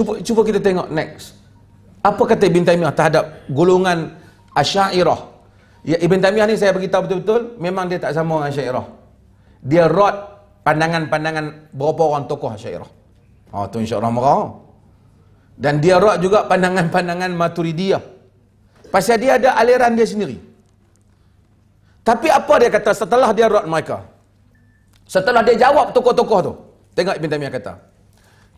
Cuba cuba kita tengok next. Apa kata Ibn Taymiyah terhadap golongan Asy'ariyah? Ya Ibn Taymiyah ni saya beritahu betul-betul memang dia tak sama dengan Asy'ariyah. Dia rot pandangan-pandangan berapa orang tokoh Asy'ariyah. Ha oh, tu insya-Allah marah. Dan dia rot juga pandangan-pandangan Maturidiyah. Pasal dia ada aliran dia sendiri. Tapi apa dia kata setelah dia rot mereka? Setelah dia jawab tokoh-tokoh tu. Tengok Ibn Taymiyah kata.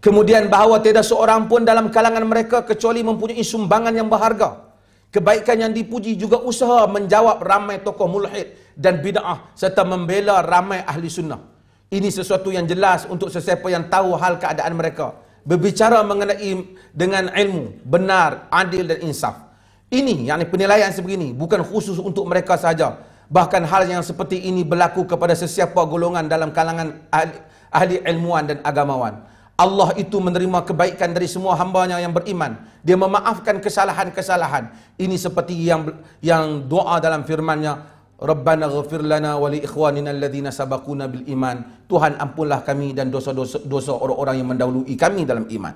Kemudian bahawa tidak seorang pun dalam kalangan mereka kecuali mempunyai sumbangan yang berharga. Kebaikan yang dipuji juga usaha menjawab ramai tokoh mulhid dan bid'ah serta membela ramai ahli sunnah. Ini sesuatu yang jelas untuk sesiapa yang tahu hal keadaan mereka. Berbicara mengenai dengan ilmu, benar, adil dan insaf. Ini yang penilaian sebegini bukan khusus untuk mereka sahaja. Bahkan hal yang seperti ini berlaku kepada sesiapa golongan dalam kalangan ahli, ahli ilmuwan dan agamawan. Allah itu menerima kebaikan dari semua hambanya yang beriman. Dia memaafkan kesalahan-kesalahan. Ini seperti yang yang doa dalam firmannya. Rabbana ghafir lana wali ikhwanina alladhina sabakuna bil iman. Tuhan ampunlah kami dan dosa-dosa dosa dosa orang orang yang mendahului kami dalam iman.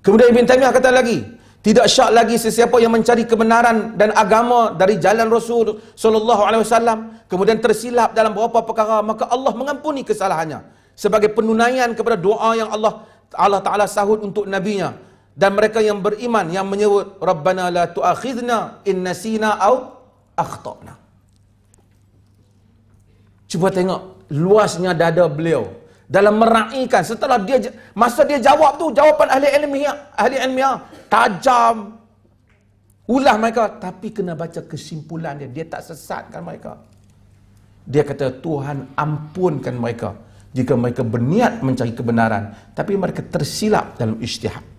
Kemudian Ibn Taymiyah kata lagi. Tidak syak lagi sesiapa yang mencari kebenaran dan agama dari jalan Rasul Sallallahu Alaihi Wasallam kemudian tersilap dalam beberapa perkara maka Allah mengampuni kesalahannya sebagai penunaian kepada doa yang Allah Allah Taala sahut untuk nabinya dan mereka yang beriman yang menyebut rabbana la tu'akhidna in nasina au akhtana cuba tengok luasnya dada beliau dalam meraihkan setelah dia masa dia jawab tu jawapan ahli ilmiah ahli ilmiah tajam ulah mereka tapi kena baca kesimpulan dia dia tak sesatkan mereka dia kata Tuhan ampunkan mereka jika mereka berniat mencari kebenaran tapi mereka tersilap dalam ijtihad